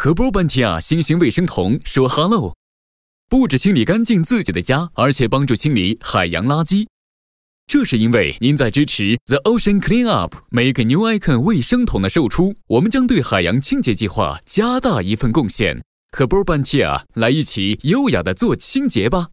和波班提亚新型卫生桶说 hello，不止清理干净自己的家，而且帮助清理海洋垃圾。这是因为您在支持 The Ocean Cleanup 每个 New Icon 卫生桶的售出，我们将对海洋清洁计划加大一份贡献。和波班提亚来一起优雅的做清洁吧！